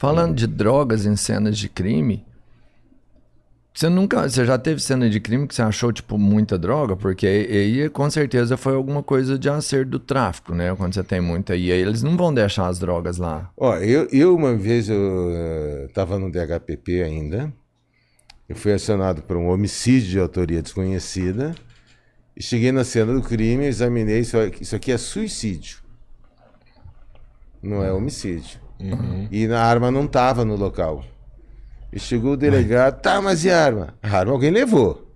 Falando de drogas em cenas de crime, você nunca, você já teve cena de crime que você achou tipo muita droga, porque aí, com certeza foi alguma coisa de acerto do tráfico, né? Quando você tem muita e aí eles não vão deixar as drogas lá. Ó, eu, eu uma vez eu estava eh, no DHPP ainda. Eu fui acionado por um homicídio de autoria desconhecida. E cheguei na cena do crime, examinei isso, é, isso aqui é suicídio. Não é homicídio. Uhum. E a arma não tava no local. E chegou o delegado, tá, mas e a arma? A arma alguém levou.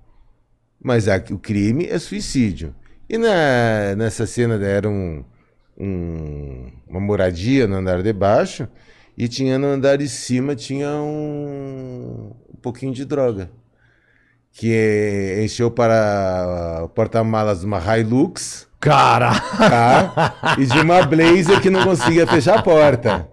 Mas a, o crime é suicídio. E na, nessa cena né, era um, um, uma moradia no andar de baixo e tinha no andar de cima tinha um, um pouquinho de droga. Que é, encheu para ah, o porta-malas uma Hilux Cara! Tá? E de uma blazer que não conseguia fechar a porta.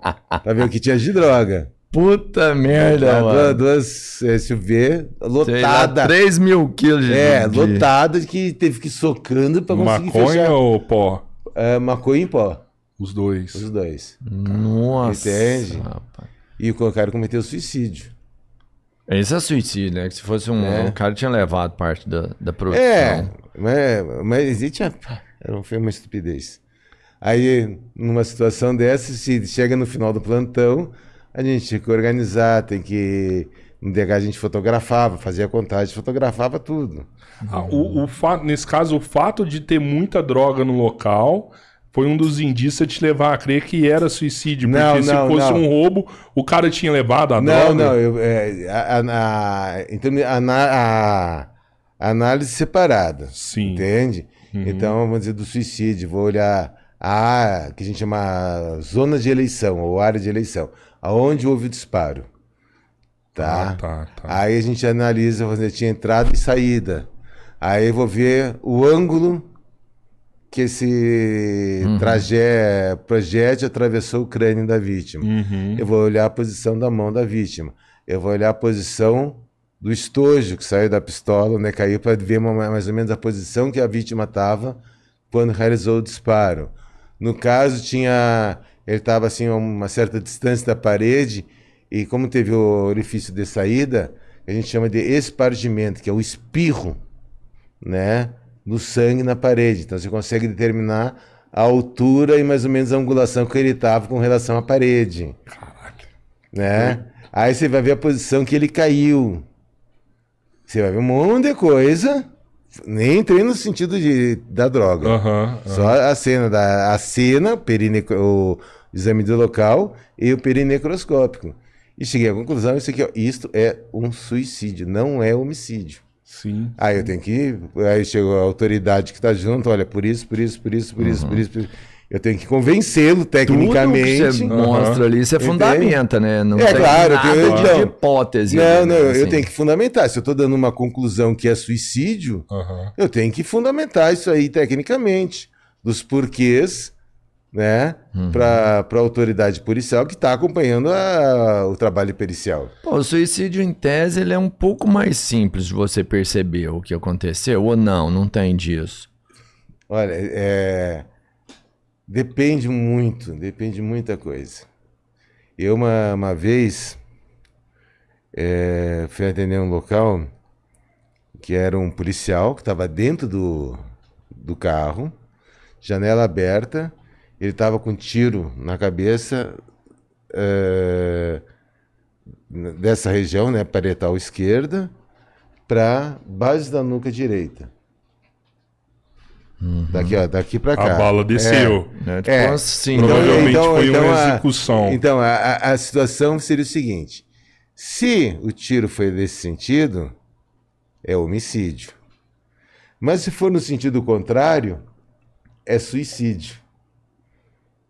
Pra ver o que tinha de droga. Puta merda, é, mano. Duas, duas SUV lotada. 3 mil quilos de É, de... lotada que teve que ir socando pra conseguir maconha fechar. Maconha ou pó? É, maconha e pó. Os dois. Os dois. Nossa. Entende? E o cara cometeu suicídio. Esse é suicídio, né? Que se fosse um. É. O cara tinha levado parte da, da é, produção. É, mas, mas ele tinha. Era, foi uma estupidez. Aí, numa situação dessa, se chega no final do plantão, a gente tinha que organizar, tem que. No DH a gente fotografava, fazia contagem, fotografava tudo. Ah, o, o nesse caso, o fato de ter muita droga no local foi um dos indícios te levar a crer que era suicídio. Porque não, se fosse não. um roubo, o cara tinha levado a droga. Não, não. Eu, é, a, a, a, então, a, a, análise separada. Sim. Entende? Uhum. Então, vamos dizer, do suicídio, vou olhar a que a gente chama zona de eleição ou área de eleição, aonde houve o disparo. Tá? Ah, tá, tá. Aí a gente analisa, você tinha entrada e saída. Aí eu vou ver o ângulo que esse uhum. tragé, projétil atravessou o crânio da vítima. Uhum. Eu vou olhar a posição da mão da vítima. Eu vou olhar a posição do estojo que saiu da pistola, né, caiu para ver uma, mais ou menos a posição que a vítima estava quando realizou o disparo. No caso, tinha ele estava assim a uma certa distância da parede e como teve o orifício de saída, a gente chama de espargimento, que é o espirro, né, do sangue na parede. Então você consegue determinar a altura e mais ou menos a angulação que ele estava com relação à parede. Caraca. Né? Aí você vai ver a posição que ele caiu. Você vai ver um monte de coisa. Nem entrei no sentido de, da droga. Uhum, uhum. Só a cena, da, a cena perine, o exame do local e o perinecroscópico. E cheguei à conclusão, isso aqui, ó, isto é um suicídio, não é homicídio. Sim. Aí eu tenho que. Aí chegou a autoridade que está junto, olha, por isso, por isso, por isso, por isso, por uhum. isso, por isso. Eu tenho que convencê-lo tecnicamente. Tudo que você uhum. mostra ali, você é fundamenta, né? Não é claro, nada eu tenho, de hipótese. Não, ali, né? não, assim. eu tenho que fundamentar. Se eu estou dando uma conclusão que é suicídio, uhum. eu tenho que fundamentar isso aí tecnicamente, dos porquês, né? Uhum. Para a autoridade policial que está acompanhando a, o trabalho pericial. Pô, o suicídio, em tese, ele é um pouco mais simples de você perceber o que aconteceu ou não, não tem disso. Olha, é. Depende muito, depende muita coisa. Eu uma, uma vez é, fui atender um local que era um policial que estava dentro do, do carro, janela aberta, ele estava com um tiro na cabeça é, dessa região, né, parietal esquerda, para base da nuca direita. Uhum. Daqui, ó, daqui pra cá. A bala desceu. É, né? é tipo, é. Assim, provavelmente então, foi então, uma execução. Então, a, então, a, a situação seria o seguinte: se o tiro foi nesse sentido, é homicídio. Mas se for no sentido contrário, é suicídio.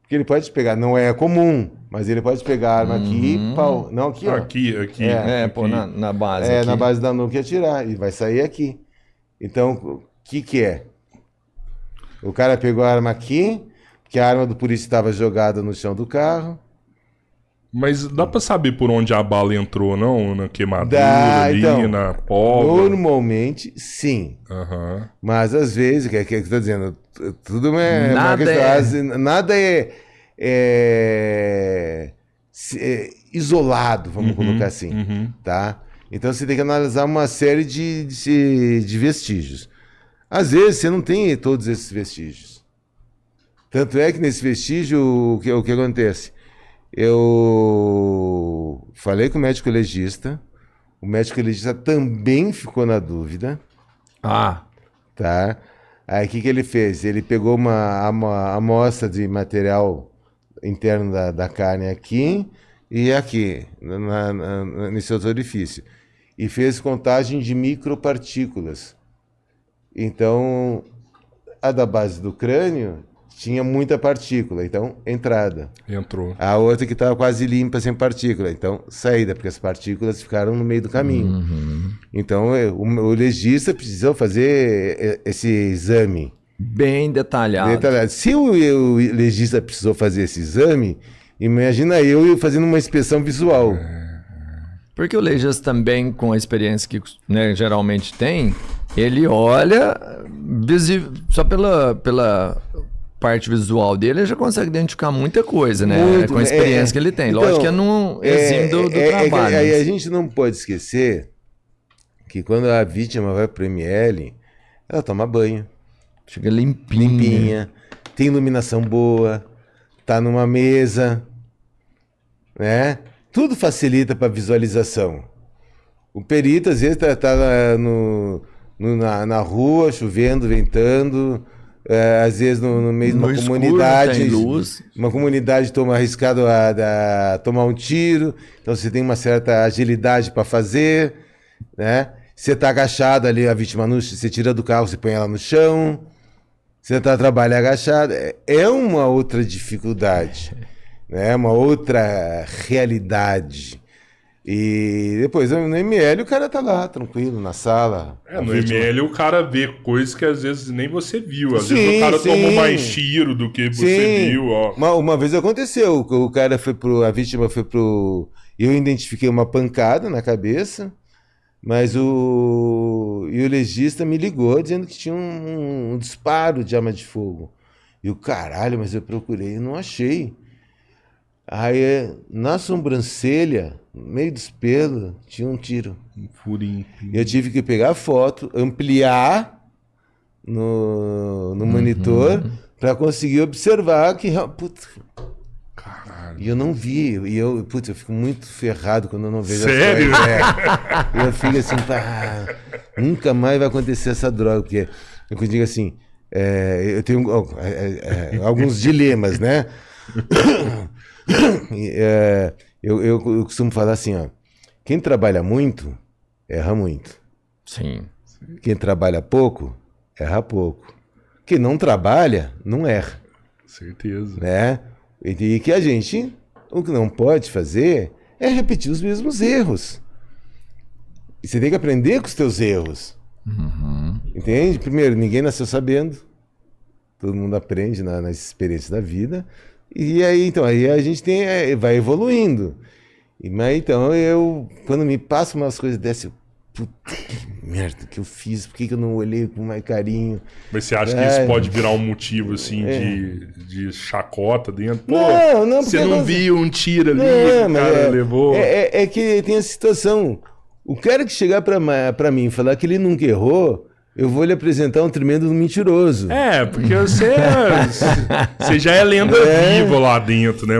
Porque ele pode pegar, não é comum, mas ele pode pegar a arma uhum. aqui, pau, não aqui, ó. Aqui, aqui. É, é aqui. pô, na, na, base. É, aqui. na base da nuca e atirar, e vai sair aqui. Então, o que que é? O cara pegou a arma aqui, que a arma do polícia estava jogada no chão do carro. Mas dá para saber por onde a bala entrou, não? Na queimadura ali, então, na pólvora? Normalmente, sim. Uhum. Mas às vezes, o que é que é tá dizendo? Tudo é nada questão, É... Nada é, é, é isolado, vamos uhum, colocar assim, uhum. tá? Então você tem que analisar uma série de, de, de vestígios. Às vezes você não tem todos esses vestígios. Tanto é que nesse vestígio, o que, o que acontece? Eu falei com o médico legista, o médico legista também ficou na dúvida. Ah. Tá? Aí o que, que ele fez? Ele pegou uma, uma amostra de material interno da, da carne aqui e aqui, na, na, nesse outro orifício. E fez contagem de micropartículas. Então, a da base do crânio tinha muita partícula, então entrada. Entrou. A outra que estava quase limpa, sem partícula, então saída, porque as partículas ficaram no meio do caminho. Uhum. Então eu, é, o, o legista precisou fazer é, esse exame. Bem detalhado. detalhado. Se o, o legista precisou fazer esse exame, imagina eu fazendo uma inspeção visual. É, porque o legista também, com a experiência que né, geralmente tem, ele olha só pela, pela parte visual dele, ele já consegue identificar muita coisa, né? Muito, com a né? experiência é, que ele tem. Então, Lógico que é num exime é, do, do é, é trabalho. É, mas... a gente não pode esquecer que quando a vítima vai pro ML, ela toma banho. Chega limpinha. Limpinha. Tem iluminação boa. Tá numa mesa. Né? Tudo facilita para visualização. O perito, às vezes, tá, tá no no, na, na rua, chovendo, ventando. É, às vezes no, no meio de uma escuro, né, comunidade. luz. Uma comunidade toma arriscado a, a, tomar um tiro, então você tem uma certa agilidade para fazer, né? Você tá agachado ali, a vítima no você tira do carro, você põe ela no chão. Você tá trabalhando agachado, é, é uma outra dificuldade, né? É uma outra realidade. E depois no ML o cara tá lá, tranquilo, na sala. É, no vítima. ML o cara vê coisas que às vezes nem você viu. Às sim, vezes o cara sim. tomou mais tiro do que você viu, ó. Uma, uma, vez aconteceu, o cara foi pro. A vítima foi pro. Eu identifiquei uma pancada na cabeça, mas o. E o legista me ligou dizendo que tinha um, um disparo de arma de fogo. E o caralho, mas eu procurei e não achei. Aí na sobrancelha, meio dos pelos, tinha um tiro. Um furinho. Eu tive que pegar a foto, ampliar no, no uhum. monitor para conseguir observar que. Putz, Caralho. E eu não vi. E eu, putz, eu fico muito ferrado quando eu não vejo Sério? as Sério. eu fico assim, pá, nunca mais vai acontecer essa droga. Porque eu digo assim, é, eu tenho é, é, é, alguns dilemas, né? é, eu, eu, eu, costumo falar assim, ó. Quem trabalha muito, erra muito. Sim. Quem trabalha pouco, erra pouco. Quem não trabalha, não erra. Certeza. Né? E, e que a gente, o que não pode fazer é repetir os mesmos erros. E você tem que aprender com os teus erros. Uhum. Entende? Primeiro, ninguém nasceu sabendo. Todo mundo aprende na, nas experiências da vida. E aí, então, aí a gente tem, é, vai evoluindo. E, mas então, eu, quando me passa umas coisas dessas, eu, puta que merda que eu fiz, por que, que eu não olhei com mais carinho? Mas você acha é, que isso é. pode virar um motivo, assim, é. de, de chacota dentro? Pô, não, não, você não viu um tiro ali, não, o cara é, levou. É, é, que tem a situação. O cara que chegar pra, pra mim e falar que ele nunca errou, eu vou lhe apresentar um tremendo mentiroso. É, porque você, é- você já é lenda é. viva lá dentro, né?